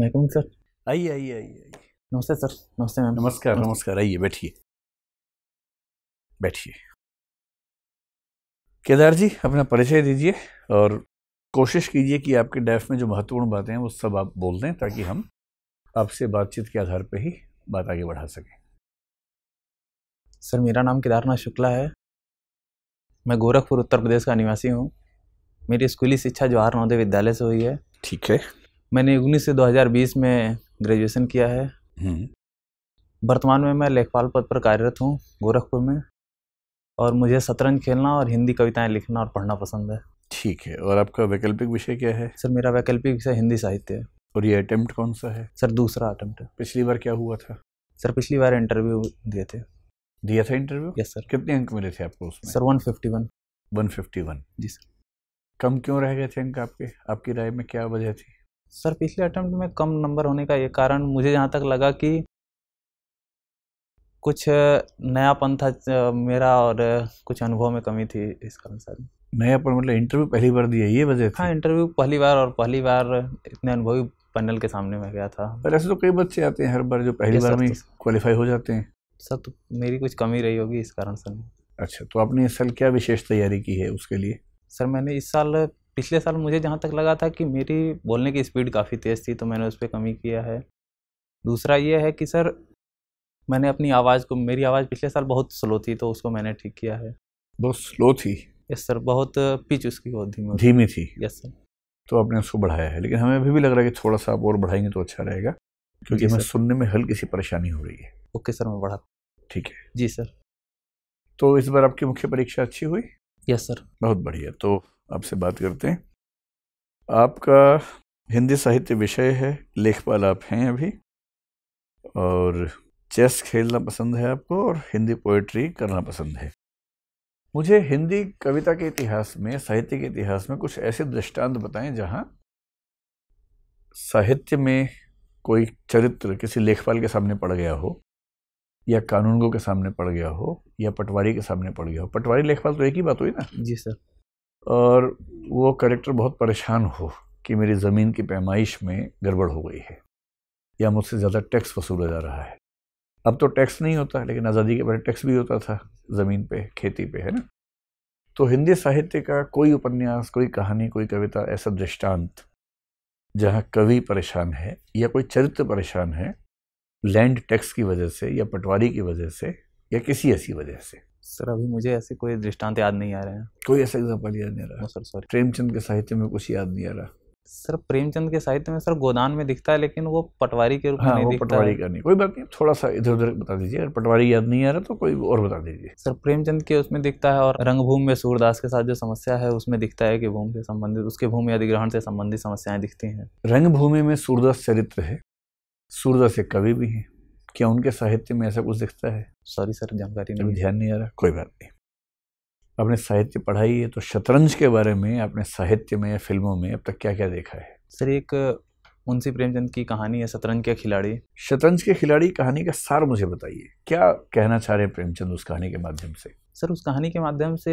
महकूम sir आइए आइए आइए नमस्ते सर नमस्ते मैम नमस्कार नमस्कार आइए बैठिए बैठिए केदार जी अपना परिचय दीजिए और कोशिश कीजिए कि आपके डेफ में जो महत्वपूर्ण बातें हैं वो सब आप बोल दें ताकि हम आपसे बातचीत के आधार पर ही बात आगे बढ़ा सकें सर मेरा नाम केदारनाथ शुक्ला है मैं गोरखपुर उत्तर प्रदेश का निवासी हूँ मेरी स्कूली शिक्षा जवाहर नवोदय विद्यालय से हुई है ठीक है मैंने उन्नीस से 2020 में ग्रेजुएशन किया है हम्म। वर्तमान में मैं लेखपाल पद पर कार्यरत हूँ गोरखपुर में और मुझे शतरंज खेलना और हिंदी कविताएं लिखना और पढ़ना पसंद है ठीक है और आपका वैकल्पिक विषय क्या है सर मेरा वैकल्पिक विषय हिंदी साहित्य है और ये अटेम्प्ट कौन सा है सर दूसरा अटेम्प्ट पिछली बार क्या हुआ था सर पिछली बार इंटरव्यू दिए थे दिया था इंटरव्यू यस सर कितने अंक मिले थे आपको उसमें सर फिफ्टी वन जी सर कम क्यों रह गए थे अंक आपके आपकी राय में क्या वजह थी सर पिछले अटैम्प्ट में कम नंबर होने का ये कारण मुझे जहाँ तक लगा कि कुछ नयापन था मेरा और कुछ अनुभव में कमी थी इस कारण सर नयापन मतलब इंटरव्यू पहली बार दिया ये वजह हाँ इंटरव्यू पहली बार और पहली बार इतने अनुभवी पैनल के सामने में गया था पर ऐसे तो कई बच्चे आते हैं हर बार जो पहली बार में तो क्वालिफाई हो जाते हैं सर तो मेरी कुछ कमी रही होगी इस कारण सर अच्छा तो आपने इस साल क्या विशेष तैयारी की है उसके लिए सर मैंने इस साल पिछले साल मुझे जहाँ तक लगा था कि मेरी बोलने की स्पीड काफ़ी तेज़ थी तो मैंने उस पर कमी किया है दूसरा ये है कि सर मैंने अपनी आवाज़ को मेरी आवाज़ पिछले साल बहुत स्लो थी तो उसको मैंने ठीक किया है बहुत स्लो थी यस सर बहुत पिच उसकी बहुत धीमी धीमी थी यस सर तो आपने उसको बढ़ाया है लेकिन हमें अभी भी लग रहा है कि थोड़ा सा आप और बढ़ाएंगे तो अच्छा रहेगा क्योंकि हमें सुनने में हल्की सी परेशानी हो रही है ओके सर मैं बढ़ा ठीक है जी सर तो इस बार आपकी मुख्य परीक्षा अच्छी हुई यस सर बहुत बढ़िया तो आपसे बात करते हैं आपका हिंदी साहित्य विषय है लेखपाल आप हैं अभी और चेस खेलना पसंद है आपको और हिंदी पोइट्री करना पसंद है मुझे हिंदी कविता के इतिहास में साहित्य के इतिहास में कुछ ऐसे दृष्टांत बताएं जहां साहित्य में कोई चरित्र किसी लेखपाल के सामने पड़ गया हो या कानूनगो के सामने पड़ गया हो या पटवारी के सामने पड़ गया हो पटवारी लेखपाल तो एक ही बात हुई ना जी सर और वो कलेक्टर बहुत परेशान हो कि मेरी ज़मीन की पैमाइश में गड़बड़ हो गई है या मुझसे ज़्यादा टैक्स वसूला जा रहा है अब तो टैक्स नहीं होता लेकिन आज़ादी के पहले टैक्स भी होता था ज़मीन पे खेती पे है ना तो हिंदी साहित्य का कोई उपन्यास कोई कहानी कोई कविता ऐसा दृष्टांत जहाँ कवि परेशान है या कोई चरित्र परेशान है लैंड टैक्स की वजह से या पटवारी की वजह से या किसी ऐसी वजह से सर अभी मुझे ऐसे कोई दृष्टांत याद नहीं आ रहे हैं कोई ऐसा एग्जाम्पल याद नहीं आ रहा सर सॉरी प्रेमचंद के साहित्य में कुछ याद नहीं आ रहा सर प्रेमचंद के साहित्य में सर गोदान में दिखता है लेकिन वो पटवारी के रूप में हाँ, नहीं दिखता पटवारी का नहीं कोई बात नहीं थोड़ा सा इधर उधर बता दीजिए अगर पटवारी याद नहीं आ रहा तो कोई और बता दीजिए सर प्रेमचंद के उसमें दिखता है और रंगभूमि में सूरदास के साथ जो समस्या है उसमें दिखता है कि भूमि से संबंधित उसके भूमि अधिग्रहण से संबंधित समस्याएं दिखती हैं रंगभूमि में सूरदास चरित्र है सूरदास एक कवि भी हैं क्या उनके साहित्य में ऐसा कुछ दिखता है सॉरी सर जानकारी नहीं ध्यान नहीं आ रहा कोई बात नहीं आपने साहित्य पढ़ाई है तो शतरंज के बारे में आपने साहित्य में या फिल्मों में अब तक क्या क्या देखा है सर एक मुंशी प्रेमचंद की कहानी है शतरंज के खिलाड़ी शतरंज के खिलाड़ी कहानी का सार मुझे बताइए क्या कहना चाह रहे हैं प्रेमचंद उस कहानी के माध्यम से सर उस कहानी के माध्यम से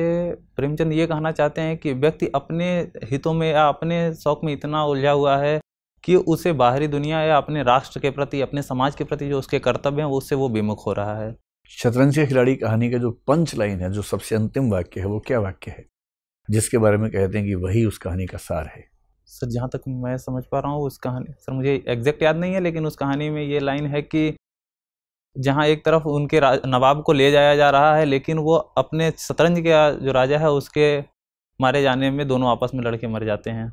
प्रेमचंद ये कहना चाहते हैं कि व्यक्ति अपने हितों में या अपने शौक में इतना उलझा हुआ है कि उसे बाहरी दुनिया या अपने राष्ट्र के प्रति अपने समाज के प्रति जो उसके कर्तव्य हैं उससे वो विमुख हो रहा है शतरंज के खिलाड़ी कहानी का जो पंच लाइन है जो सबसे अंतिम वाक्य है वो क्या वाक्य है जिसके बारे में कहते हैं कि वही उस कहानी का सार है सर जहाँ तक मैं समझ पा रहा हूँ उस कहानी सर मुझे एग्जैक्ट याद नहीं है लेकिन उस कहानी में ये लाइन है कि जहाँ एक तरफ उनके नवाब को ले जाया जा रहा है लेकिन वो अपने शतरंज के जो राजा है उसके मारे जाने में दोनों आपस में लड़के मर जाते हैं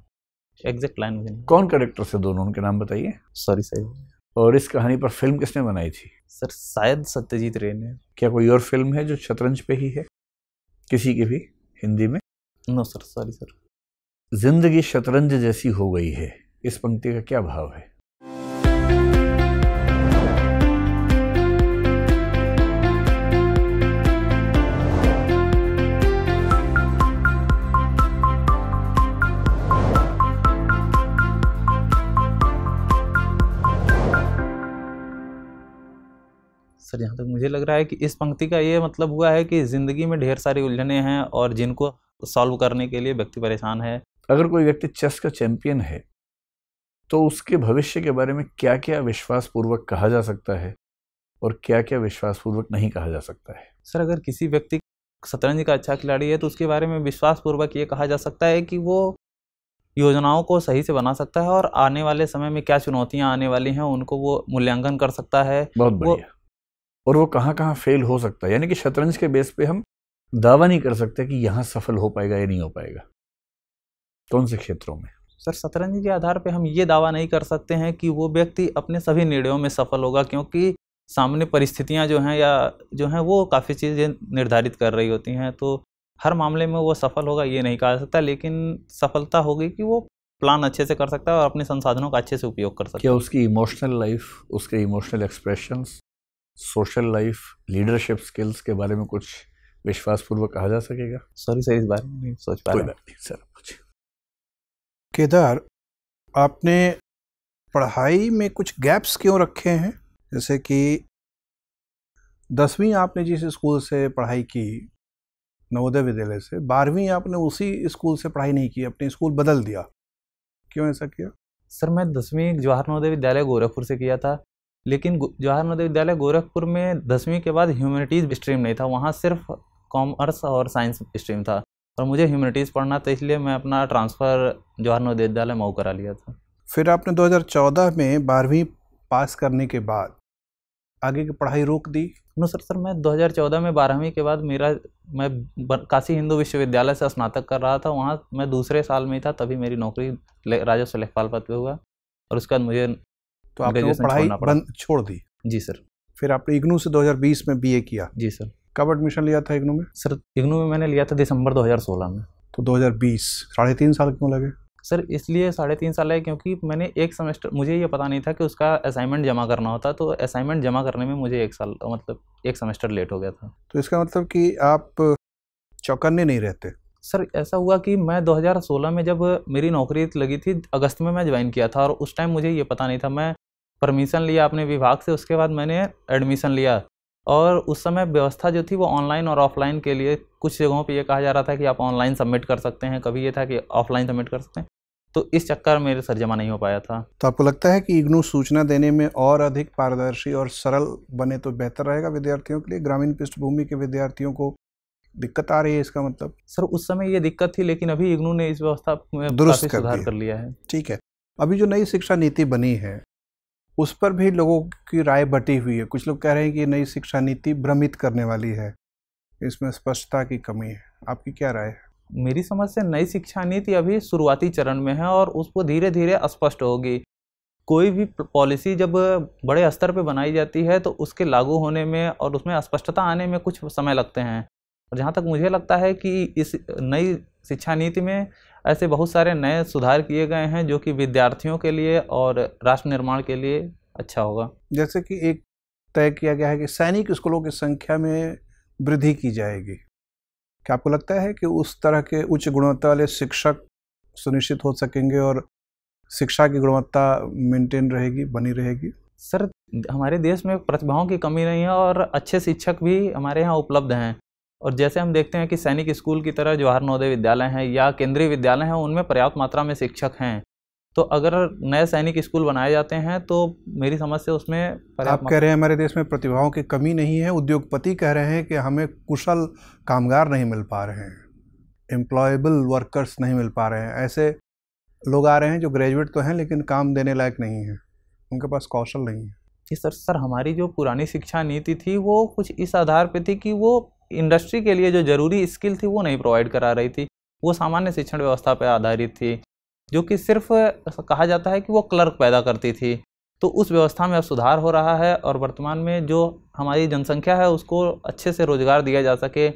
एग्जैक्ट लाइन मुझे कौन करेक्टर थे दोनों उनके नाम बताइए सॉरी सर और इस कहानी पर फिल्म किसने बनाई थी सर शायद सत्यजीत रे ने क्या कोई और फिल्म है जो शतरंज पे ही है किसी की भी हिंदी में नो सर सॉरी सर जिंदगी शतरंज जैसी हो गई है इस पंक्ति का क्या भाव है सर यहाँ तक मुझे लग रहा है कि इस पंक्ति का ये मतलब हुआ है कि ज़िंदगी में ढेर सारी उलझने हैं और जिनको सॉल्व करने के लिए व्यक्ति परेशान है अगर कोई व्यक्ति चेस का चैंपियन है तो उसके भविष्य के बारे में क्या क्या विश्वासपूर्वक कहा जा सकता है और क्या क्या विश्वासपूर्वक नहीं कहा जा सकता है सर अगर किसी व्यक्ति शतरंज का अच्छा खिलाड़ी है तो उसके बारे में विश्वासपूर्वक ये कहा जा सकता है कि वो योजनाओं को सही से बना सकता है और आने वाले समय में क्या चुनौतियां आने वाली हैं उनको वो मूल्यांकन कर सकता है बहुत बढ़िया और वो कहाँ कहाँ फेल हो सकता है यानी कि शतरंज के बेस पे हम दावा नहीं कर सकते कि यहाँ सफल हो पाएगा या नहीं हो पाएगा कौन से क्षेत्रों में सर शतरंज के आधार पे हम ये दावा नहीं कर सकते हैं कि वो व्यक्ति अपने सभी निर्णयों में सफल होगा क्योंकि सामने परिस्थितियाँ जो हैं या जो हैं वो काफ़ी चीज़ें निर्धारित कर रही होती हैं तो हर मामले में वो सफल होगा ये नहीं कहा सकता लेकिन सफलता होगी कि वो प्लान अच्छे से कर सकता है और अपने संसाधनों का अच्छे से उपयोग कर सकता है क्या उसकी इमोशनल लाइफ उसके emotional expressions social life leadership skills के बारे में कुछ विश्वासपूर्वक कहा जा सकेगा सॉरी सर इस बारे में नहीं सोच पा रहा सर कुछ केदार आपने पढ़ाई में कुछ गैप्स क्यों रखे हैं जैसे कि दसवीं आपने जिस स्कूल से पढ़ाई की नवोदय विद्यालय से बारहवीं आपने उसी स्कूल से पढ़ाई नहीं की अपने स्कूल बदल दिया क्यों ऐसा किया सर मैं दसवीं जवाहर नवोदय विद्यालय गोरखपुर से किया था लेकिन जवाहर नवोदय विद्यालय गोरखपुर में दसवीं के बाद ह्यूमैनिटीज़ स्ट्रीम नहीं था वहाँ सिर्फ कॉमर्स और साइंस स्ट्रीम था और मुझे ह्यूमैनिटीज़ पढ़ना था इसलिए मैं अपना ट्रांसफ़र जवाहर नवोदय विद्यालय मऊ करा लिया था फिर आपने 2014 में बारहवीं पास करने के बाद आगे की पढ़ाई रोक दी नो सर सर मैं 2014 में बारहवीं के बाद मेरा मैं काशी हिंदू विश्वविद्यालय से स्नातक कर रहा था वहाँ मैं दूसरे साल में ही था तभी मेरी नौकरी राजस्व लेखपाल पद पर हुआ और उसके बाद मुझे तो आपने वो पढ़ाई बंद छोड़ दी जी सर फिर आपने इग्नू से 2020 में बीए किया जी सर कब एडमिशन लिया था इग्नू में सर इग्नू में मैंने लिया था दिसंबर 2016 में तो 2020 साढ़े तीन साल क्यों लगे सर इसलिए साढ़े तीन साल है क्योंकि मैंने एक सेमेस्टर मुझे ये पता नहीं था कि उसका असाइनमेंट जमा करना होता तो असाइनमेंट जमा करने में मुझे एक साल मतलब एक सेमेस्टर लेट हो गया था तो इसका मतलब कि आप चौकन्ने नहीं रहते सर ऐसा हुआ कि मैं 2016 में जब मेरी नौकरी लगी थी अगस्त में मैं ज्वाइन किया था और उस टाइम मुझे ये पता नहीं था मैं परमिशन लिया अपने विभाग से उसके बाद मैंने एडमिशन लिया और उस समय व्यवस्था जो थी वो ऑनलाइन और ऑफलाइन के लिए कुछ जगहों पे ये कहा जा रहा था कि आप ऑनलाइन सबमिट कर सकते हैं कभी ये था कि ऑफलाइन सबमिट कर सकते हैं तो इस चक्कर में सर जमा नहीं हो पाया था तो आपको लगता है कि इग्नू सूचना देने में और अधिक पारदर्शी और सरल बने तो बेहतर रहेगा विद्यार्थियों के लिए ग्रामीण पृष्ठभूमि के विद्यार्थियों को दिक्कत आ रही है इसका मतलब सर उस समय ये दिक्कत थी लेकिन अभी इग्नू ने इस व्यवस्था में दुरुस्त सुधार कर लिया है ठीक है अभी जो नई शिक्षा नीति बनी है उस पर भी लोगों की राय बटी हुई है कुछ लोग कह रहे हैं कि नई शिक्षा नीति भ्रमित करने वाली है इसमें स्पष्टता की कमी है आपकी क्या राय है मेरी समझ से नई शिक्षा नीति अभी शुरुआती चरण में है और उसको धीरे धीरे स्पष्ट होगी कोई भी पॉलिसी जब बड़े स्तर पर बनाई जाती है तो उसके लागू होने में और उसमें स्पष्टता आने में कुछ समय लगते हैं और जहाँ तक मुझे लगता है कि इस नई शिक्षा नीति में ऐसे बहुत सारे नए सुधार किए गए हैं जो कि विद्यार्थियों के लिए और राष्ट्र निर्माण के लिए अच्छा होगा जैसे कि एक तय किया गया है कि सैनिक स्कूलों की संख्या में वृद्धि की जाएगी क्या आपको लगता है कि उस तरह के उच्च गुणवत्ता वाले शिक्षक सुनिश्चित हो सकेंगे और शिक्षा की गुणवत्ता मेंटेन रहेगी बनी रहेगी सर हमारे देश में प्रतिभाओं की कमी नहीं है और अच्छे शिक्षक भी हमारे यहाँ उपलब्ध हैं और जैसे हम देखते हैं कि सैनिक स्कूल की तरह जवाहर नवोदय विद्यालय हैं या केंद्रीय विद्यालय हैं उनमें पर्याप्त मात्रा में शिक्षक हैं तो अगर नए सैनिक स्कूल बनाए जाते हैं तो मेरी समझ से उसमें आप कह रहे हैं हमारे देश में प्रतिभाओं की कमी नहीं है उद्योगपति कह रहे हैं कि हमें कुशल कामगार नहीं मिल पा रहे हैं एम्प्लॉयबल वर्कर्स नहीं मिल पा रहे हैं ऐसे लोग आ रहे हैं जो ग्रेजुएट तो हैं लेकिन काम देने लायक नहीं है उनके पास कौशल नहीं है जी सर सर हमारी जो पुरानी शिक्षा नीति थी वो कुछ इस आधार पे थी कि वो इंडस्ट्री के लिए जो ज़रूरी स्किल थी वो नहीं प्रोवाइड करा रही थी वो सामान्य शिक्षण व्यवस्था पर आधारित थी जो कि सिर्फ कहा जाता है कि वो क्लर्क पैदा करती थी तो उस व्यवस्था में अब सुधार हो रहा है और वर्तमान में जो हमारी जनसंख्या है उसको अच्छे से रोजगार दिया जा सके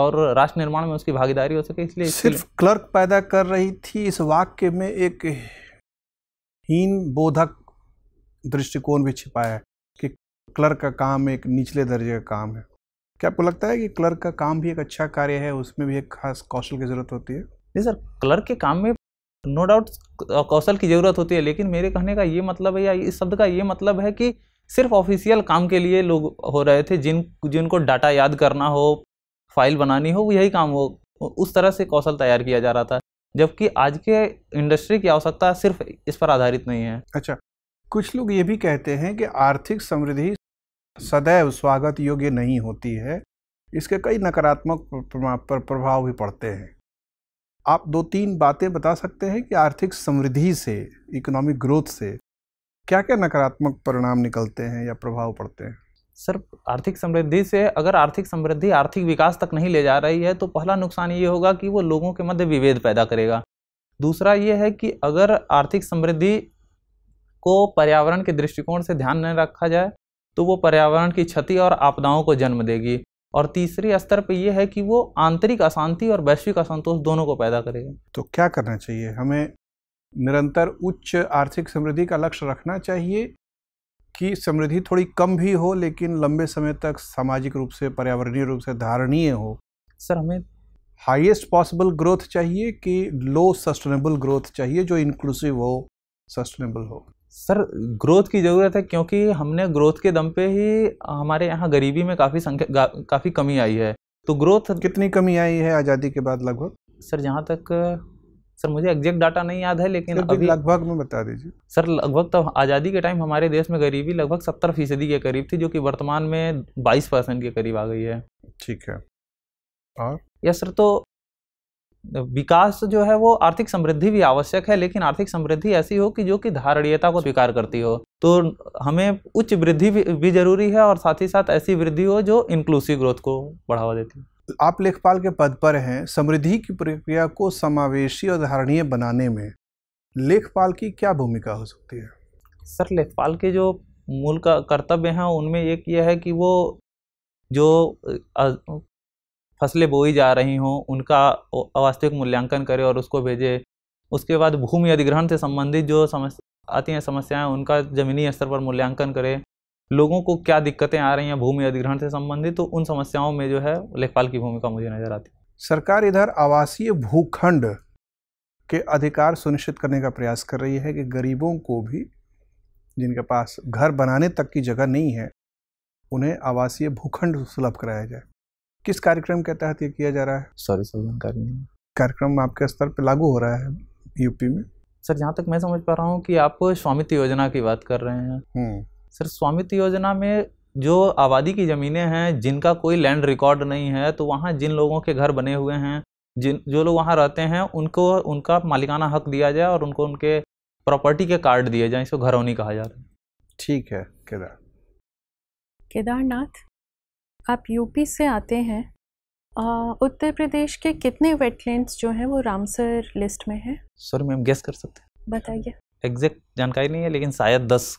और राष्ट्र निर्माण में उसकी भागीदारी हो सके इसलिए सिर्फ क्लर्क पैदा कर रही थी इस वाक्य में एक हीन बोधक दृष्टिकोण भी छिपा है कि क्लर्क का काम एक निचले दर्जे का काम है क्या आपको लगता है कि क्लर्क का काम भी एक अच्छा कार्य है उसमें भी एक खास कौशल की ज़रूरत होती है नहीं सर क्लर्क के काम में नो डाउट कौशल की ज़रूरत होती है लेकिन मेरे कहने का ये मतलब है या इस शब्द का ये मतलब है कि सिर्फ ऑफिशियल काम के लिए लोग हो रहे थे जिन जिनको डाटा याद करना हो फाइल बनानी हो यही काम हो उस तरह से कौशल तैयार किया जा रहा था जबकि आज के इंडस्ट्री की आवश्यकता सिर्फ इस पर आधारित नहीं है अच्छा कुछ लोग ये भी कहते हैं कि आर्थिक समृद्धि सदैव स्वागत योग्य नहीं होती है इसके कई नकारात्मक पर प्रभाव भी पड़ते हैं आप दो तीन बातें बता सकते हैं कि आर्थिक समृद्धि से इकोनॉमिक ग्रोथ से क्या क्या नकारात्मक परिणाम निकलते हैं या प्रभाव पड़ते हैं सर आर्थिक समृद्धि से अगर आर्थिक समृद्धि आर्थिक विकास तक नहीं ले जा रही है तो पहला नुकसान ये होगा कि वो लोगों के मध्य विभेद पैदा करेगा दूसरा ये है कि अगर आर्थिक समृद्धि को पर्यावरण के दृष्टिकोण से ध्यान न रखा जाए तो वो पर्यावरण की क्षति और आपदाओं को जन्म देगी और तीसरे स्तर पे ये है कि वो आंतरिक अशांति और वैश्विक असंतोष दोनों को पैदा करेगा तो क्या करना चाहिए हमें निरंतर उच्च आर्थिक समृद्धि का लक्ष्य रखना चाहिए कि समृद्धि थोड़ी कम भी हो लेकिन लंबे समय तक सामाजिक रूप से पर्यावरणीय रूप से धारणीय हो सर हमें हाईएस्ट पॉसिबल ग्रोथ चाहिए कि लो सस्टेनेबल ग्रोथ चाहिए जो इंक्लूसिव हो सस्टेनेबल हो सर ग्रोथ की ज़रूरत है क्योंकि हमने ग्रोथ के दम पे ही हमारे यहाँ गरीबी में काफ़ी संख्या काफ़ी कमी आई है तो ग्रोथ कितनी कमी आई है आज़ादी के बाद लगभग सर जहाँ तक सर मुझे एग्जैक्ट डाटा नहीं याद है लेकिन अभी लगभग में बता दीजिए सर लगभग तो आज़ादी के टाइम हमारे देश में गरीबी लगभग सत्तर फीसदी के करीब थी जो कि वर्तमान में बाईस परसेंट के करीब आ गई है ठीक है और यस सर तो विकास जो है वो आर्थिक समृद्धि भी आवश्यक है लेकिन आर्थिक समृद्धि ऐसी हो कि जो कि धारणीयता को स्वीकार करती हो तो हमें उच्च वृद्धि भी, जरूरी है और साथ ही साथ ऐसी वृद्धि हो जो इंक्लूसिव ग्रोथ को बढ़ावा देती है आप लेखपाल के पद पर हैं समृद्धि की प्रक्रिया को समावेशी और धारणीय बनाने में लेखपाल की क्या भूमिका हो सकती है सर लेखपाल के जो मूल कर्तव्य हैं उनमें एक यह है कि वो जो फसलें बोई जा रही हों उनका अवास्तविक मूल्यांकन करे और उसको भेजे उसके बाद भूमि अधिग्रहण से संबंधित जो समस्या आती हैं समस्याएं उनका ज़मीनी स्तर पर मूल्यांकन करें लोगों को क्या दिक्कतें आ रही हैं भूमि अधिग्रहण से संबंधित तो उन समस्याओं में जो है लेखपाल की भूमिका मुझे नज़र आती है सरकार इधर आवासीय भूखंड के अधिकार सुनिश्चित करने का प्रयास कर रही है कि गरीबों को भी जिनके पास घर बनाने तक की जगह नहीं है उन्हें आवासीय भूखंड सुलभ कराया जाए किस कार्यक्रम के तहत ये किया जा रहा है सॉरी सर जानकारी नहीं कार्यक्रम आपके स्तर पर लागू हो रहा है यूपी में सर जहाँ तक मैं समझ पा रहा हूँ कि आप स्वामित्व योजना की बात कर रहे हैं हम्म। सर स्वामित्व योजना में जो आबादी की ज़मीनें हैं जिनका कोई लैंड रिकॉर्ड नहीं है तो वहाँ जिन लोगों के घर बने हुए हैं जिन जो लोग वहाँ रहते हैं उनको उनका मालिकाना हक दिया जाए और उनको उनके प्रॉपर्टी के कार्ड दिए जाए इसको घरौनी कहा जा रहा है ठीक है केदार केदारनाथ आप यूपी से आते हैं उत्तर प्रदेश के कितने वेटलैंड्स जो हैं वो रामसर लिस्ट में हैं सर मैम गेस कर सकते हैं बताइए एग्जैक्ट जानकारी नहीं है लेकिन शायद दस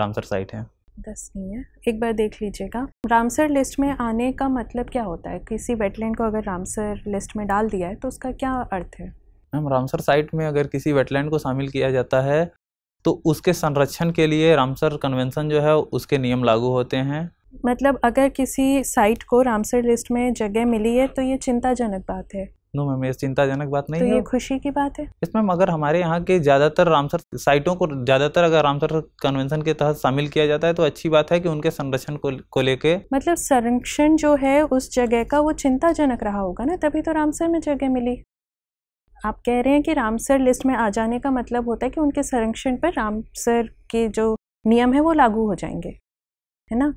रामसर साइट हैं दस नहीं है एक बार देख लीजिएगा रामसर लिस्ट में आने का मतलब क्या होता है किसी वेटलैंड को अगर रामसर लिस्ट में डाल दिया है तो उसका क्या अर्थ है मैम रामसर साइट में अगर किसी वेटलैंड को शामिल किया जाता है तो उसके संरक्षण के लिए रामसर कन्वेंशन जो है उसके नियम लागू होते हैं मतलब अगर किसी साइट को रामसर लिस्ट में जगह मिली है तो ये चिंताजनक बात है नो मैम ये चिंताजनक बात नहीं तो है ये खुशी की बात है इसमें मगर हमारे यहाँ के ज़्यादातर रामसर साइटों को ज़्यादातर अगर रामसर कन्वेंशन के तहत शामिल किया जाता है तो अच्छी बात है कि उनके संरक्षण को को लेके मतलब संरक्षण जो है उस जगह का वो चिंताजनक रहा होगा ना तभी तो रामसर में जगह मिली आप कह रहे हैं कि रामसर लिस्ट में आ जाने का मतलब होता है कि उनके संरक्षण पर रामसर के जो नियम है वो लागू हो जाएंगे है ना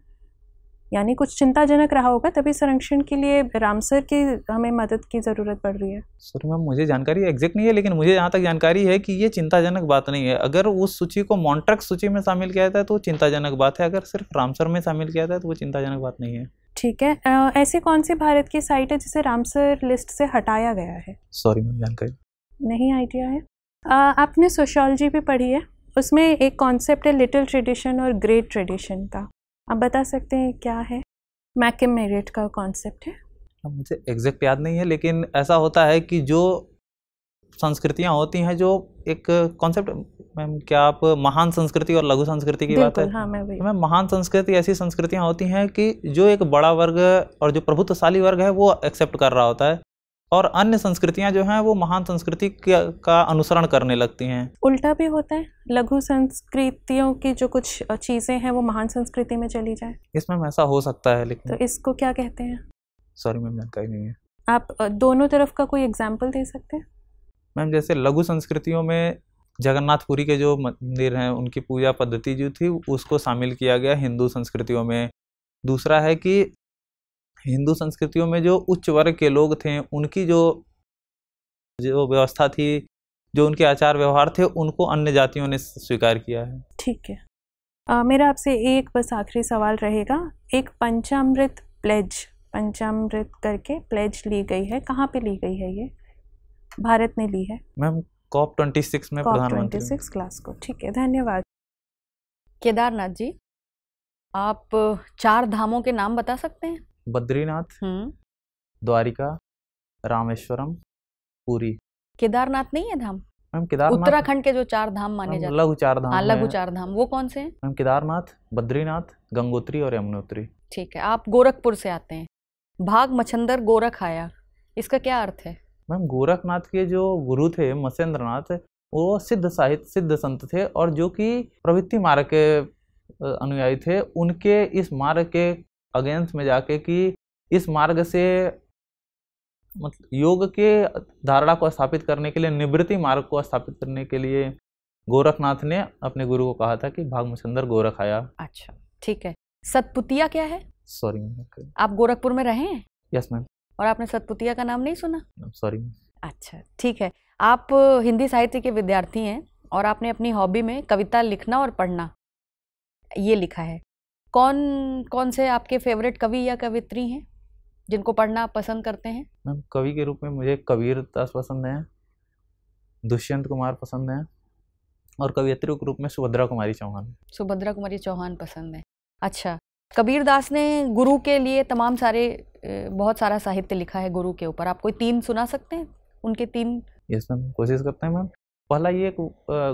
यानी कुछ चिंताजनक रहा होगा तभी संरक्षण के लिए रामसर की हमें मदद की ज़रूरत पड़ रही है सर मैम मुझे जानकारी एग्जैक्ट नहीं है लेकिन मुझे यहाँ तक जानकारी है कि ये चिंताजनक बात नहीं है अगर उस सूची को मॉन्ट्रक सूची में शामिल किया जाता है तो चिंताजनक बात है अगर सिर्फ रामसर में शामिल किया जाता है तो वो चिंताजनक बात नहीं है ठीक है ऐसी कौन सी भारत की साइट है जिसे रामसर लिस्ट से हटाया गया है सॉरी मैम जानकारी नहीं आइडिया है आपने सोशोलॉजी भी पढ़ी है उसमें एक कॉन्सेप्ट है लिटिल ट्रेडिशन और ग्रेट ट्रेडिशन का आप बता सकते हैं क्या है मेरिट का कॉन्सेप्ट है अब मुझे एग्जैक्ट याद नहीं है लेकिन ऐसा होता है कि जो संस्कृतियाँ होती हैं जो एक कॉन्सेप्ट मैम क्या आप महान संस्कृति और लघु संस्कृति की बात है हाँ, मैं मैम महान संस्कृति ऐसी संस्कृतियाँ होती हैं कि जो एक बड़ा वर्ग और जो प्रभुत्वशाली वर्ग है वो एक्सेप्ट कर रहा होता है और अन्य संस्कृतियां जो हैं वो महान संस्कृति का अनुसरण करने लगती हैं उल्टा भी होता है लघु संस्कृतियों की जो कुछ चीज़ें हैं वो महान संस्कृति में चली जाए इसमें ऐसा हो सकता है लेकिन तो इसको क्या कहते हैं सॉरी मैम जानकारी नहीं है आप दोनों तरफ का कोई एग्जाम्पल दे सकते हैं मैम जैसे लघु संस्कृतियों में जगन्नाथपुरी के जो मंदिर हैं उनकी पूजा पद्धति जो थी उसको शामिल किया गया हिंदू संस्कृतियों में दूसरा है कि हिंदू संस्कृतियों में जो उच्च वर्ग के लोग थे उनकी जो जो व्यवस्था थी जो उनके आचार व्यवहार थे उनको अन्य जातियों ने स्वीकार किया है ठीक है आ, मेरा आपसे एक बस आखिरी सवाल रहेगा एक पंचामृत प्लेज पंचामृत करके प्लेज ली गई है कहाँ पे ली गई है ये भारत ने ली है मैम कॉप ट्वेंटी सिक्स में ट्वेंटी सिक्स क्लास को ठीक है धन्यवाद केदारनाथ जी आप चार धामों के नाम बता सकते हैं बद्रीनाथ हम्म। द्वारिका रामेश्वरम पुरी केदारनाथ नहीं है धाम मैम केदारनाथ उत्तराखंड के जो चार धाम माने जाते हैं लघु चार धाम हाँ, लघु चार धाम वो कौन से हैं मैम केदारनाथ बद्रीनाथ गंगोत्री और यमुनोत्री ठीक है आप गोरखपुर से आते हैं भाग मछंदर गोरख आया इसका क्या अर्थ है मैम गोरखनाथ के जो गुरु थे मसेंद्रनाथ वो सिद्ध साहित्य सिद्ध संत थे और जो कि प्रवृत्ति मार्ग के अनुयायी थे उनके इस मार्ग के अगेंस्ट में जाके कि इस मार्ग से मतलब योग के धारणा को स्थापित करने के लिए निवृत्ति मार्ग को स्थापित करने के लिए गोरखनाथ ने अपने गुरु को कहा था कि भाग मुसंदर गोरख आया अच्छा ठीक है सतपुतिया क्या है सॉरी आप गोरखपुर में रहे हैं यस मैम और आपने सतपुतिया का नाम नहीं सुना सॉरी अच्छा ठीक है आप हिंदी साहित्य के विद्यार्थी हैं और आपने अपनी हॉबी में कविता लिखना और पढ़ना ये लिखा है कौन कौन से आपके फेवरेट कवि या कवित्री हैं जिनको पढ़ना पसंद करते हैं मैम कवि के रूप में मुझे कबीर दास पसंद है दुष्यंत कुमार पसंद है और कवियत्री के रूप में सुभद्रा कुमारी चौहान सुभद्रा कुमारी चौहान पसंद है अच्छा कबीर दास ने गुरु के लिए तमाम सारे बहुत सारा साहित्य लिखा है गुरु के ऊपर आप कोई तीन सुना सकते हैं उनके तीन यस मैम कोशिश करते हैं मैम पहला ये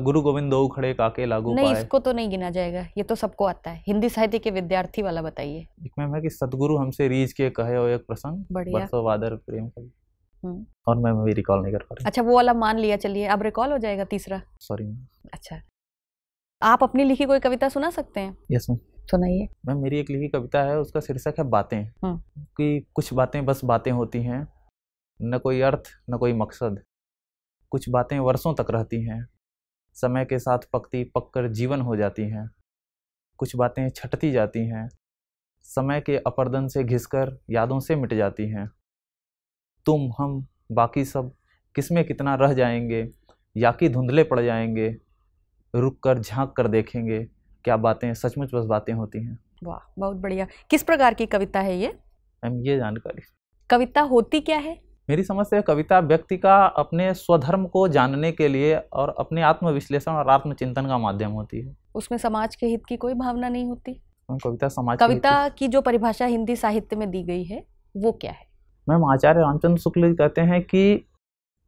गुरु गोविंद दो खड़े काके लागू नहीं इसको तो नहीं गिना जाएगा ये तो सबको आता है हिंदी साहित्य के विद्यार्थी वाला बताइए एक मैम है कि सतगुरु हमसे रीज के कहे हो एक प्रसंग वादर प्रेम हम्म। और मैम अभी रिकॉल नहीं कर पा रही अच्छा वो वाला मान लिया चलिए अब रिकॉल हो जाएगा तीसरा सॉरी अच्छा आप अपनी लिखी कोई कविता सुना सकते हैं यस मैम सुनाइए मैम मेरी एक लिखी कविता है उसका शीर्षक है बातें हम्म। कि कुछ बातें बस बातें होती हैं न कोई अर्थ न कोई मकसद कुछ बातें वर्षों तक रहती हैं समय के साथ पकती पककर जीवन हो जाती हैं कुछ बातें छटती जाती हैं समय के अपर्दन से घिसकर यादों से मिट जाती हैं तुम हम बाकी सब किस में कितना रह जाएंगे या कि धुंधले पड़ जाएंगे रुक कर झांक कर देखेंगे क्या बातें सचमुच बस बातें होती हैं वाह बहुत बढ़िया किस प्रकार की कविता है ये ये जानकारी कविता होती क्या है मेरी समझ से कविता व्यक्ति का अपने स्वधर्म को जानने के लिए और अपने आत्मविश्लेषण और आत्मचिंतन का माध्यम होती है उसमें समाज के हित की कोई भावना नहीं होती हाँ, कविता समाज कविता की जो परिभाषा हिंदी साहित्य में दी गई है वो क्या है मैम आचार्य रामचंद्र शुक्ल जी कहते हैं कि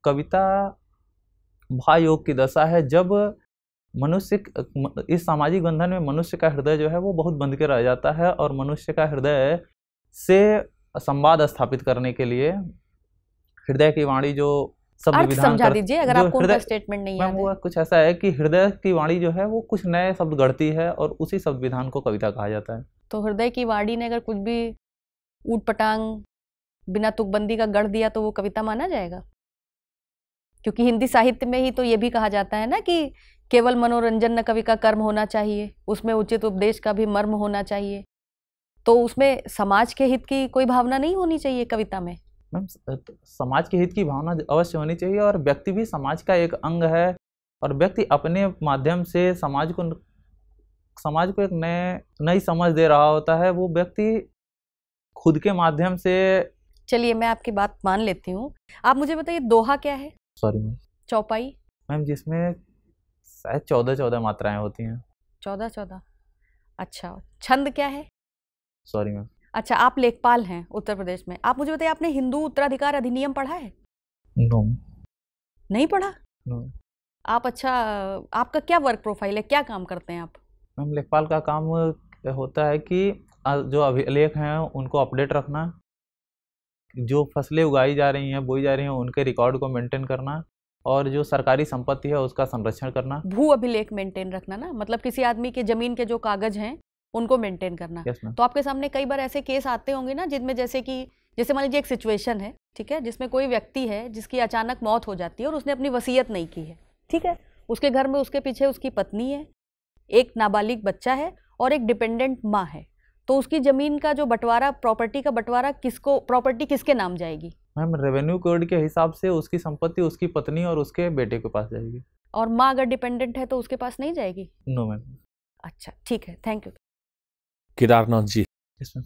कविता भायोग की दशा है जब मनुष्य इस सामाजिक बंधन में मनुष्य का हृदय जो है वो बहुत बंध के रह जाता है और मनुष्य का हृदय से संवाद स्थापित करने के लिए हृदय की वाणी जो सब समझा दीजिए अगर आपको उनका स्टेटमेंट नहीं याद है कुछ ऐसा है कि हृदय की वाणी जो है वो कुछ नए शब्द गढ़ती है और उसी संविधान विधान को कविता कहा जाता है तो हृदय की वाणी ने अगर कुछ भी ऊट पटांग बिना तुकबंदी का गढ़ दिया तो वो कविता माना जाएगा क्योंकि हिंदी साहित्य में ही तो ये भी कहा जाता है ना कि केवल मनोरंजन न कवि का कर्म होना चाहिए उसमें उचित उपदेश का भी मर्म होना चाहिए तो उसमें समाज के हित की कोई भावना नहीं होनी चाहिए कविता में मैम समाज के हित की भावना अवश्य होनी चाहिए और व्यक्ति भी समाज का एक अंग है और व्यक्ति अपने माध्यम से समाज को समाज को एक नए नई समझ दे रहा होता है वो व्यक्ति खुद के माध्यम से चलिए मैं आपकी बात मान लेती हूँ आप मुझे बताइए दोहा क्या है सॉरी मैम चौपाई मैम जिसमें शायद चौदह चौदह मात्राएं होती हैं चौदह चौदह अच्छा छंद क्या है सॉरी मैम अच्छा आप लेखपाल हैं उत्तर प्रदेश में आप मुझे बताइए आपने हिंदू उत्तराधिकार अधिनियम पढ़ा है नो no. नहीं पढ़ा नो no. आप अच्छा आपका क्या वर्क प्रोफाइल है क्या काम करते हैं आप मैम लेखपाल का काम होता है कि जो अभिलेख हैं उनको अपडेट रखना जो फसलें उगाई जा रही हैं बोई जा रही हैं उनके रिकॉर्ड को मेंटेन करना और जो सरकारी संपत्ति है उसका संरक्षण करना भू अभिलेख मेंटेन रखना ना मतलब किसी आदमी के जमीन के जो कागज हैं उनको मेंटेन करना yes, तो आपके सामने कई बार ऐसे केस आते होंगे ना जिनमें जैसे कि जैसे मान लीजिए एक सिचुएशन है ठीक है जिसमें कोई व्यक्ति है जिसकी अचानक मौत हो जाती है और उसने अपनी वसीयत नहीं की है ठीक है उसके घर में उसके पीछे उसकी पत्नी है एक नाबालिग बच्चा है और एक डिपेंडेंट माँ है तो उसकी ज़मीन का जो बंटवारा प्रॉपर्टी का बंटवारा किसको प्रॉपर्टी किसके नाम जाएगी मैम रेवेन्यू कोड के हिसाब से उसकी संपत्ति उसकी पत्नी और उसके बेटे के पास जाएगी और माँ अगर डिपेंडेंट है तो उसके पास नहीं जाएगी नो मैम अच्छा ठीक है थैंक यू केदारनाथ जी इसमें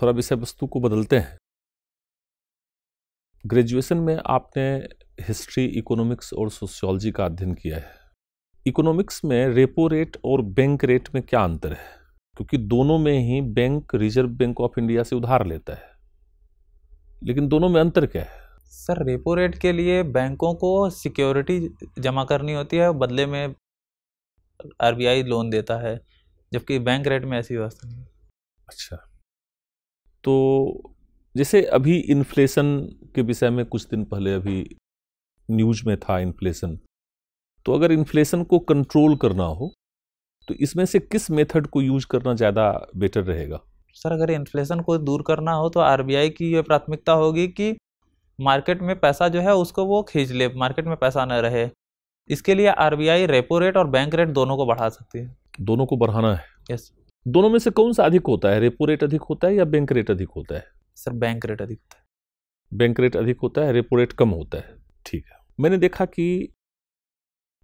थोड़ा विषय वस्तु को बदलते हैं ग्रेजुएशन में आपने हिस्ट्री इकोनॉमिक्स और सोशियोलॉजी का अध्ययन किया है इकोनॉमिक्स में रेपो रेट और बैंक रेट में क्या अंतर है क्योंकि दोनों में ही bank Reserve Bank of India से उधार लेता है लेकिन दोनों में अंतर क्या है सर रेपो रेट के लिए बैंकों को सिक्योरिटी जमा करनी होती है बदले में आरबीआई लोन देता है जबकि बैंक रेट में ऐसी व्यवस्था नहीं अच्छा तो जैसे अभी इन्फ्लेशन के विषय में कुछ दिन पहले अभी न्यूज में था इन्फ्लेशन तो अगर इन्फ्लेशन को कंट्रोल करना हो तो इसमें से किस मेथड को यूज करना ज़्यादा बेटर रहेगा सर अगर इन्फ्लेशन को दूर करना हो तो आर की ये प्राथमिकता होगी कि मार्केट में पैसा जो है उसको वो खींच ले मार्केट में पैसा न रहे इसके लिए आरबीआई रेपो रेट और बैंक रेट दोनों को बढ़ा सकती है दोनों को बढ़ाना है यस yes. दोनों में से कौन सा अधिक होता है रेपो रेट अधिक होता है या बैंक रेट अधिक होता है सर बैंक रेट अधिक होता है बैंक रेट अधिक होता है रेपो रेट कम होता है ठीक है मैंने देखा कि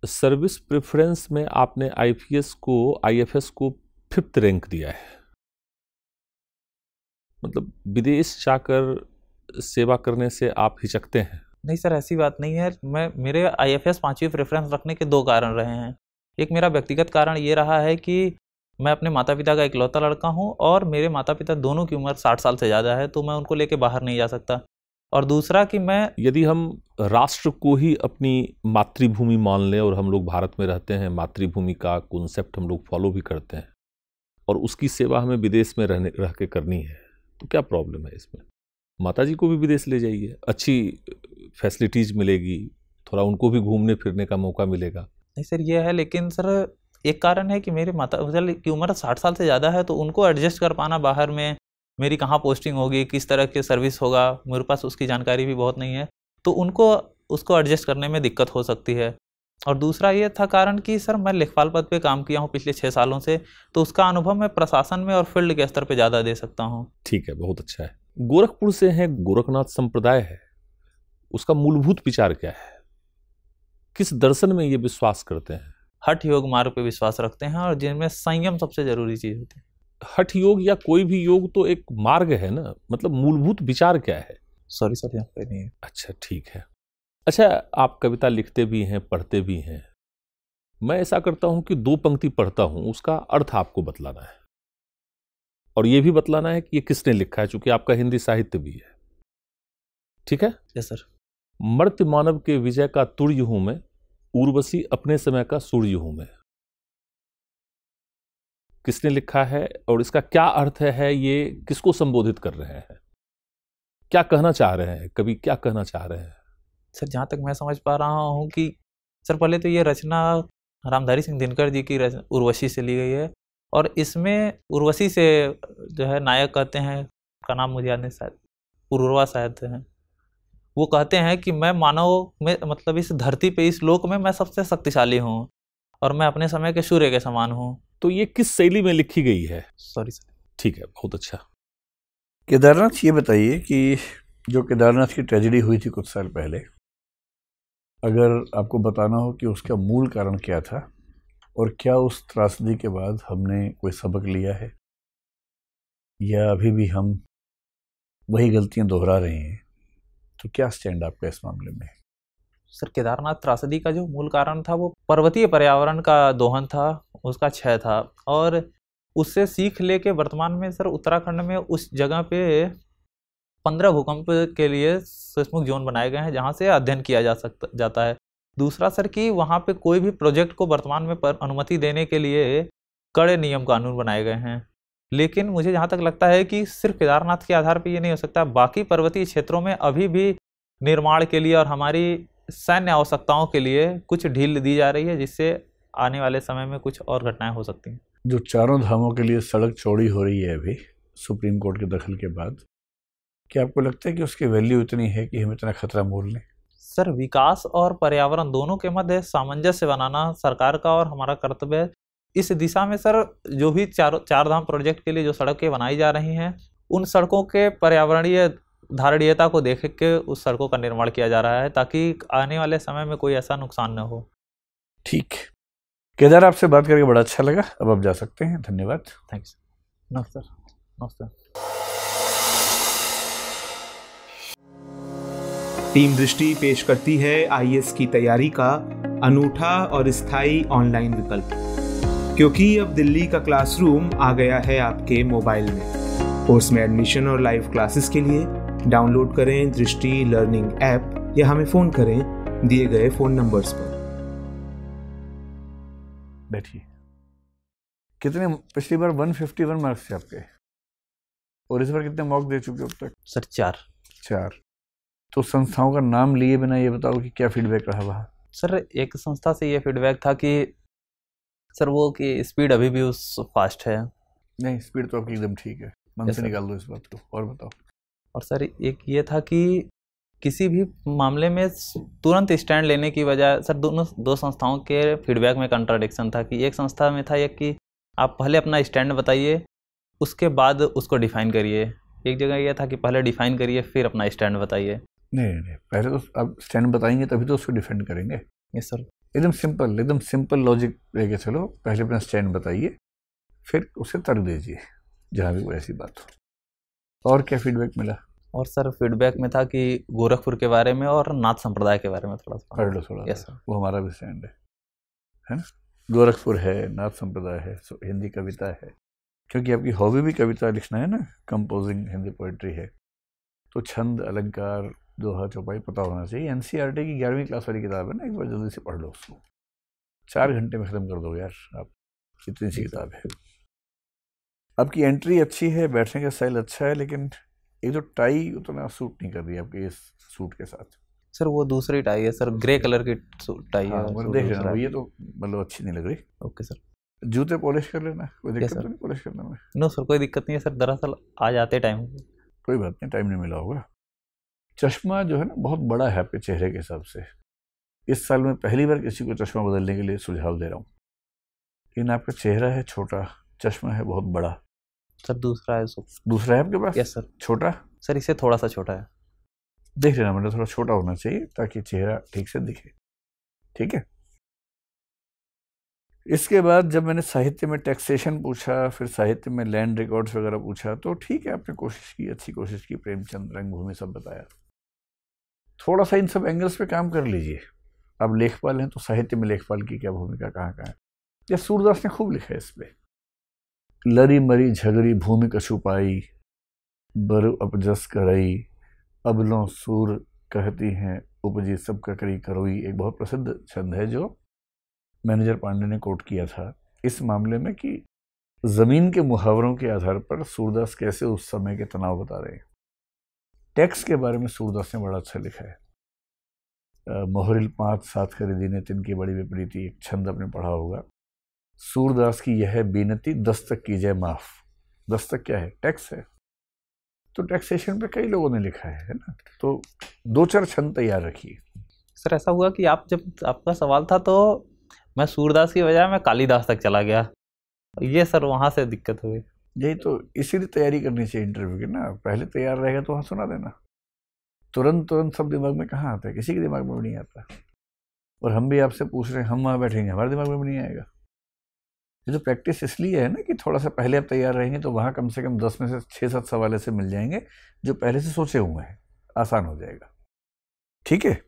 सर्विस प्रेफरेंस में आपने आईपीएस को आईएफएस को फिफ्थ रैंक दिया है मतलब विदेश जाकर सेवा करने से आप हिचकते हैं नहीं सर ऐसी बात नहीं है मैं मेरे आईएफएस पांचवी प्रेफरेंस रखने के दो कारण रहे हैं एक मेरा व्यक्तिगत कारण ये रहा है कि मैं अपने माता पिता का इकलौता लड़का हूँ और मेरे माता पिता दोनों की उम्र साठ साल से ज़्यादा है तो मैं उनको लेके बाहर नहीं जा सकता और दूसरा कि मैं यदि हम राष्ट्र को ही अपनी मातृभूमि मान लें और हम लोग भारत में रहते हैं मातृभूमि का कॉन्सेप्ट हम लोग फॉलो भी करते हैं और उसकी सेवा हमें विदेश में रहने रह के करनी है तो क्या प्रॉब्लम है इसमें माता जी को भी विदेश ले जाइए अच्छी फैसिलिटीज़ मिलेगी थोड़ा उनको भी घूमने फिरने का मौका मिलेगा नहीं सर ये है लेकिन सर एक कारण है कि मेरे माता पिता मतलब की उम्र साठ साल से ज़्यादा है तो उनको एडजस्ट कर पाना बाहर में मेरी कहाँ पोस्टिंग होगी किस तरह के सर्विस होगा मेरे पास उसकी जानकारी भी बहुत नहीं है तो उनको उसको एडजस्ट करने में दिक्कत हो सकती है और दूसरा ये था कारण कि सर मैं लेखपाल पद पे काम किया हूँ पिछले छः सालों से तो उसका अनुभव मैं प्रशासन में और फील्ड के स्तर पे ज़्यादा दे सकता हूँ ठीक है बहुत अच्छा है गोरखपुर से है गोरखनाथ संप्रदाय है उसका मूलभूत विचार क्या है किस दर्शन में ये विश्वास करते हैं हठ योग मार्ग पे विश्वास रखते हैं और जिनमें संयम सबसे जरूरी चीज होती है हठ योग या कोई भी योग तो एक मार्ग है ना मतलब मूलभूत विचार क्या है सॉरी सॉरी यहाँ पे नहीं है अच्छा ठीक है अच्छा आप कविता लिखते भी हैं पढ़ते भी हैं मैं ऐसा करता हूं कि दो पंक्ति पढ़ता हूं उसका अर्थ आपको बतलाना है और ये भी बतलाना है कि ये किसने लिखा है चूंकि आपका हिंदी साहित्य भी है ठीक है यस सर मर्त मानव के विजय का तुर्य हूं मैं उर्वशी अपने समय का सूर्य हूं मैं किसने लिखा है और इसका क्या अर्थ है ये किसको संबोधित कर रहे हैं क्या कहना चाह रहे हैं कभी क्या कहना चाह रहे हैं सर जहाँ तक मैं समझ पा रहा हूँ कि सर पहले तो ये रचना रामधारी सिंह दिनकर जी की उर्वशी से ली गई है और इसमें उर्वशी से जो है नायक कहते हैं का नाम मुझे याद नहीं शायद उर्वा शायद हैं वो कहते हैं कि मैं मानव में मतलब इस धरती पे इस लोक में मैं सबसे शक्तिशाली हूँ और मैं अपने समय के सूर्य के समान हूँ तो ये किस शैली में लिखी गई है सॉरी सर ठीक है बहुत अच्छा केदारनाथ ये बताइए कि जो केदारनाथ की ट्रेजिडी हुई थी कुछ साल पहले अगर आपको बताना हो कि उसका मूल कारण क्या था और क्या उस त्रासदी के बाद हमने कोई सबक लिया है या अभी भी हम वही गलतियां दोहरा रहे हैं कि क्या स्टैंड आपका इस मामले में सर केदारनाथ त्रासदी का जो मूल कारण था वो पर्वतीय पर्यावरण का दोहन था उसका क्षय था और उससे सीख लेके वर्तमान में सर उत्तराखंड में उस जगह पे पंद्रह भूकंप के लिए सिस्मिक जोन बनाए गए हैं जहाँ से अध्ययन किया जा सकता जाता है दूसरा सर कि वहाँ पे कोई भी प्रोजेक्ट को वर्तमान में पर अनुमति देने के लिए कड़े नियम कानून बनाए गए हैं लेकिन मुझे जहाँ तक लगता है कि सिर्फ केदारनाथ के आधार पर ये नहीं हो सकता बाकी पर्वतीय क्षेत्रों में अभी भी निर्माण के लिए और हमारी सैन्य आवश्यकताओं के लिए कुछ ढील दी जा रही है जिससे आने वाले समय में कुछ और घटनाएं हो सकती हैं जो चारों धामों के लिए सड़क चौड़ी हो रही है अभी सुप्रीम कोर्ट के दखल के बाद क्या आपको लगता है कि उसकी वैल्यू इतनी है कि हम इतना खतरा मोल लें सर विकास और पर्यावरण दोनों के मध्य सामंजस्य बनाना सरकार का और हमारा कर्तव्य इस दिशा में सर जो भी चार चार धाम प्रोजेक्ट के लिए जो सड़कें बनाई जा रही हैं उन सड़कों के पर्यावरणीय धारणीयता को देख के उस सड़कों का निर्माण किया जा रहा है ताकि आने वाले समय में कोई ऐसा नुकसान न हो ठीक केदार आपसे बात करके बड़ा अच्छा लगा अब आप जा सकते हैं धन्यवाद थैंक्स नमस्कार नमस्कार टीम दृष्टि पेश करती है आईएएस की तैयारी का अनूठा और स्थायी ऑनलाइन विकल्प क्योंकि अब दिल्ली का क्लासरूम आ गया है आपके मोबाइल में कोर्स में एडमिशन और लाइव क्लासेस के लिए डाउनलोड करें दृष्टि लर्निंग ऐप या हमें फ़ोन करें दिए गए फ़ोन नंबर्स पर बैठिए कितने पिछली बार 151 मार्क्स थे आपके और इस बार कितने मॉक दे चुके हो अब तक सर चार चार तो संस्थाओं का नाम लिए बिना ये बताओ कि क्या फीडबैक रहा वहाँ सर एक संस्था से ये फीडबैक था कि सर वो कि स्पीड अभी भी उस फास्ट है नहीं स्पीड तो आपकी एकदम ठीक है मन से निकाल दो इस बात को और बताओ और सर एक ये था कि किसी भी मामले में तुरंत स्टैंड लेने की बजाय सर दोनों दो संस्थाओं के फीडबैक में कंट्राडिक्शन था कि एक संस्था में था एक कि आप पहले अपना स्टैंड बताइए उसके बाद उसको डिफाइन करिए एक जगह यह था कि पहले डिफाइन करिए फिर अपना स्टैंड बताइए नहीं नहीं पहले तो आप स्टैंड बताएंगे तभी तो उसको डिफेंड करेंगे यस सर एकदम सिंपल एकदम सिंपल लॉजिक लेके चलो पहले अपना स्टैंड बताइए फिर उसे तर्क दीजिए जहाँ भी कोई ऐसी बात हो और क्या फीडबैक मिला और सर फीडबैक में था कि गोरखपुर के बारे में और नाथ संप्रदाय के बारे में थोड़ा सा पढ़ लो थोड़ा यस सर वो हमारा भी स्टैंड है है ना गोरखपुर है नाथ संप्रदाय है हिंदी कविता है क्योंकि आपकी हॉबी भी कविता लिखना है ना कंपोजिंग हिंदी पोइट्री है तो छंद अलंकार दो हजार चौपाई पता होना चाहिए एन सी आर टी की ग्यारहवीं क्लास वाली किताब है ना एक बार जल्दी से पढ़ लो उसको चार घंटे में ख़त्म कर दो यार आप इतनी सी किताब है आपकी एंट्री अच्छी है बैठने का स्टाइल अच्छा है लेकिन एक जो तो टाई उतना सूट नहीं कर रही आपके इस सूट के साथ सर वो दूसरी टाई है सर ग्रे कलर की टाई हाँ, है देख लेना ये तो मतलब अच्छी नहीं लग रही ओके सर जूते पॉलिश कर लेना कोई दिक्कत तो नहीं पॉलिश करने में नो सर कोई दिक्कत नहीं है सर दरअसल आ जाते टाइम कोई बात नहीं टाइम नहीं मिला होगा चश्मा जो है ना बहुत बड़ा है आपके चेहरे के हिसाब से इस साल में पहली बार किसी को चश्मा बदलने के लिए सुझाव दे रहा हूँ लेकिन आपका चेहरा है छोटा चश्मा है बहुत बड़ा सर दूसरा है सर दूसरा है आपके पास यस सर छोटा सर इसे थोड़ा सा छोटा है देख लेना मैंने थोड़ा छोटा होना चाहिए ताकि चेहरा ठीक से दिखे ठीक है इसके बाद जब मैंने साहित्य में टैक्सेशन पूछा फिर साहित्य में लैंड रिकॉर्ड्स वगैरह पूछा तो ठीक है आपने कोशिश की अच्छी कोशिश की प्रेमचंद रंगभूमि सब बताया थोड़ा सा इन सब एंगल्स पे काम कर लीजिए अब लेखपाल हैं तो साहित्य में लेखपाल की क्या भूमिका कहाँ कहाँ है या सूरदास ने खूब लिखा है इस पर लरी मरी झगड़ी भूमि कछुपाई बर अपजस करई अबलों सूर कहती हैं उपजी सब ककरी करोई एक बहुत प्रसिद्ध छंद है जो मैनेजर पांडे ने कोट किया था इस मामले में कि ज़मीन के मुहावरों के आधार पर सूरदास कैसे उस समय के तनाव बता रहे हैं टैक्स के बारे में सूरदास ने बड़ा अच्छा लिखा है मोहरिल पात सात खरीदी ने की बड़ी विपरीति एक छंद आपने पढ़ा होगा सूरदास की यह बेनती दस्तक की जाए माफ दस्तक क्या है टैक्स है तो टैक्सेशन पे कई लोगों ने लिखा है ना तो दो चार छंद तैयार रखिए सर ऐसा हुआ कि आप जब आपका सवाल था तो मैं सूरदास की बजाय मैं कालीदास तक चला गया ये सर वहाँ से दिक्कत हुई यही तो इसीलिए तैयारी करनी चाहिए इंटरव्यू की ना पहले तैयार रहेगा तो वहाँ सुना देना तुरंत तुरंत सब दिमाग में कहाँ आता है किसी के दिमाग में भी नहीं आता और हम भी आपसे पूछ रहे हैं हम वहाँ बैठेंगे हमारे दिमाग में भी नहीं आएगा ये तो प्रैक्टिस इसलिए है ना कि थोड़ा सा पहले आप तैयार रहेंगे तो वहाँ कम से कम दस में से छः सात सवाल ऐसे मिल जाएंगे जो पहले से सोचे हुए हैं आसान हो जाएगा ठीक है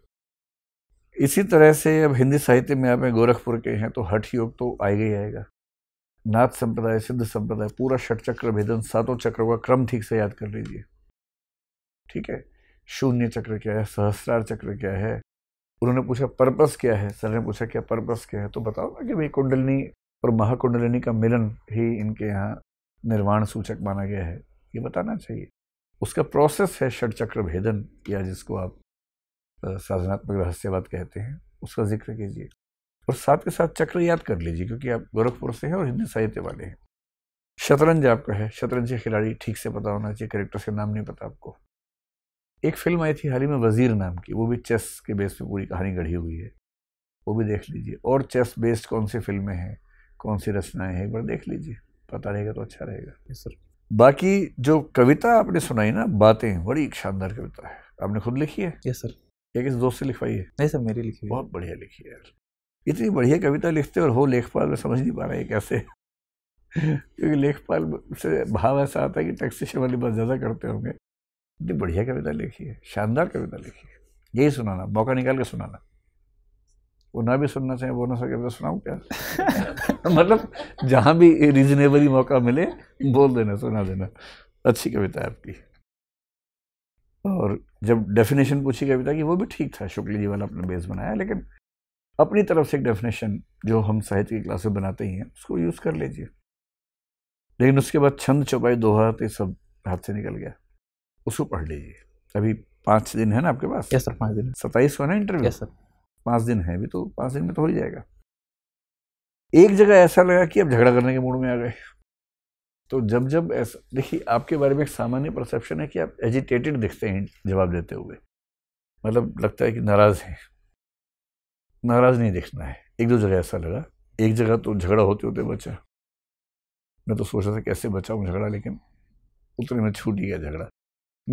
इसी तरह से अब हिंदी साहित्य में आप गोरखपुर के हैं तो हठ योग तो आएगा ही आएगा नाथ संप्रदाय सिद्ध संप्रदाय पूरा षटचक्र भेदन सातों चक्रों का क्रम ठीक से याद कर लीजिए ठीक है शून्य चक्र क्या है सहस्रार चक्र क्या है उन्होंने पूछा पर्पस क्या है सर ने पूछा क्या पर्पस क्या है तो बताओ ना कि भाई कुंडलिनी और महाकुंडलिनी का मिलन ही इनके यहाँ निर्वाण सूचक माना गया है ये बताना चाहिए उसका प्रोसेस है चक्र भेदन या जिसको आप साधनात्मक रहस्यवाद कहते हैं उसका जिक्र कीजिए और साथ के साथ चक्र याद कर लीजिए क्योंकि आप गोरखपुर से हैं और हिंदी साहित्य वाले हैं शतरंज आपका है शतरंज खिलाड़ी ठीक से पता होना चाहिए करेक्टर से नाम नहीं पता आपको एक फिल्म आई थी हाल ही में वजीर नाम की वो भी चेस के बेस पर पूरी कहानी गढ़ी हुई है वो भी देख लीजिए और चेस बेस्ड कौन सी फिल्में हैं कौन सी रचनाएं हैं एक बार देख लीजिए पता रहेगा तो अच्छा रहेगा सर बाकी जो कविता आपने सुनाई ना बातें बड़ी शानदार कविता है आपने खुद लिखी है यस सर या किसी दोस्त से लिखवाई है नहीं सर मेरी लिखी है बहुत बढ़िया लिखी है यार इतनी बढ़िया कविता लिखते और हो लेखपाल में समझ नहीं पा रहे कैसे क्योंकि लेखपाल से भाव ऐसा आता है कि टैक्सीशन वाली बात ज़्यादा करते होंगे इतनी बढ़िया कविता लिखी है शानदार कविता लिखी है यही सुनाना मौका निकाल के सुनाना वो ना भी सुनना चाहें वो ना सके तो सुनाऊँ क्या मतलब जहाँ भी रीजनेबली मौका मिले बोल देना सुना देना अच्छी कविता है आपकी और जब डेफिनेशन पूछी कविता की वो भी ठीक था शुक्ल जी वाला अपना बेस बनाया लेकिन अपनी तरफ से एक डेफिनेशन जो हम साहित्य की क्लासेस बनाते ही हैं उसको यूज़ कर लीजिए लेकिन उसके बाद छंद चौपाई दोहा तो सब हाथ से निकल गया उसको पढ़ लीजिए अभी पाँच दिन है ना आपके पास यस सर पाँच दिन सत्ताईस को है ना इंटरव्यू यस सर पाँच दिन है अभी तो पाँच दिन में तो हो ही जाएगा एक जगह ऐसा लगा कि अब झगड़ा करने के मूड में आ गए तो जब जब ऐसा देखिए आपके बारे में एक सामान्य परसेप्शन है कि आप एजिटेटेड दिखते हैं जवाब देते हुए मतलब लगता है कि नाराज़ हैं नाराज नहीं देखना है एक दो जगह ऐसा लगा एक जगह तो झगड़ा होते होते बचा मैं तो सोच रहा था कैसे बचाऊँ झगड़ा लेकिन उतने में छूट गया झगड़ा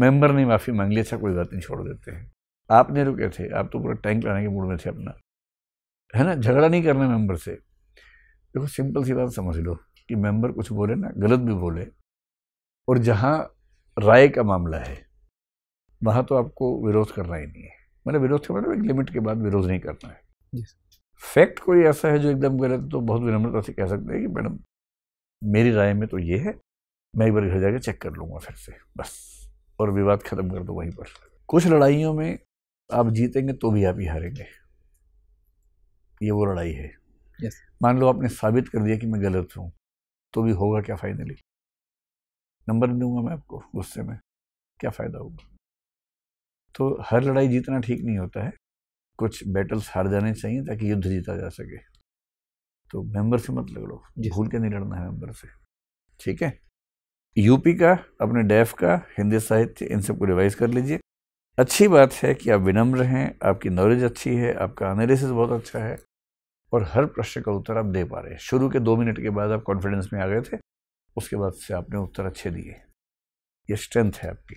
मेंबर ने माफ़ी मांग ली अच्छा कोई बात नहीं छोड़ देते हैं आप नहीं रुके थे आप तो पूरा टैंक लाने के मूड में थे अपना है ना झगड़ा नहीं करना मेंबर से देखो सिंपल सी बात समझ लो कि मेंबर कुछ बोले ना गलत भी बोले और जहाँ राय का मामला है वहाँ तो आपको विरोध करना ही नहीं है मैंने विरोध के मतलब एक लिमिट के बाद विरोध नहीं करना है फैक्ट कोई ऐसा है जो एकदम गलत तो बहुत विनम्रता से कह सकते हैं कि मैडम मेरी राय में तो ये है मैं एक बार घर जाकर चेक कर लूँगा फिर से बस और विवाद ख़त्म कर दो वहीं पर कुछ लड़ाइयों में आप जीतेंगे तो भी आप ही हारेंगे ये वो लड़ाई है yes. मान लो आपने साबित कर दिया कि मैं गलत हूँ तो भी होगा क्या फाइनली नंबर दूंगा मैं आपको गुस्से में क्या फ़ायदा होगा तो हर लड़ाई जीतना ठीक नहीं होता है कुछ बैटल्स हार जाने चाहिए ताकि युद्ध जीता जा सके तो मेंबर से मत लगड़ो भूल के नहीं लड़ना है मेंबर से ठीक है यूपी का अपने डेफ का हिंदी साहित्य इन सबको रिवाइज कर लीजिए अच्छी बात है कि आप विनम्र हैं आपकी नॉलेज अच्छी है आपका एनालिसिस बहुत अच्छा है और हर प्रश्न का उत्तर आप दे पा रहे हैं शुरू के दो मिनट के बाद आप कॉन्फिडेंस में आ गए थे उसके बाद से आपने उत्तर अच्छे दिए ये स्ट्रेंथ है आपकी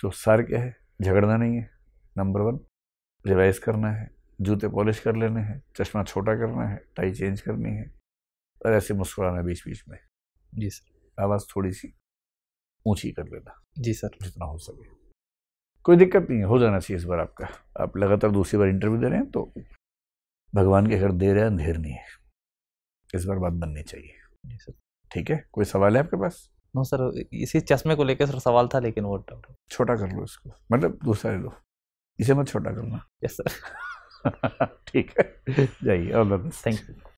तो सार क्या है झगड़ना नहीं है नंबर वन रिवाइज करना है जूते पॉलिश कर लेने हैं चश्मा छोटा करना है टाई चेंज करनी है और ऐसे मुस्कुराना बीच बीच में जी सर आवाज़ थोड़ी सी ऊंची कर लेना जी सर जितना हो सके कोई दिक्कत नहीं है हो जाना चाहिए इस बार आपका आप लगातार दूसरी बार इंटरव्यू दे रहे हैं तो भगवान के घर दे रहे हैं अंधेर नहीं है इस बार बात बननी चाहिए जी सर ठीक है कोई सवाल है आपके पास नो सर इसी चश्मे को लेकर सर सवाल था लेकिन वो छोटा कर लो इसको मतलब दूसरा ले लो इसे मत छोटा करना यस सर ठीक है जाइए all the best thank you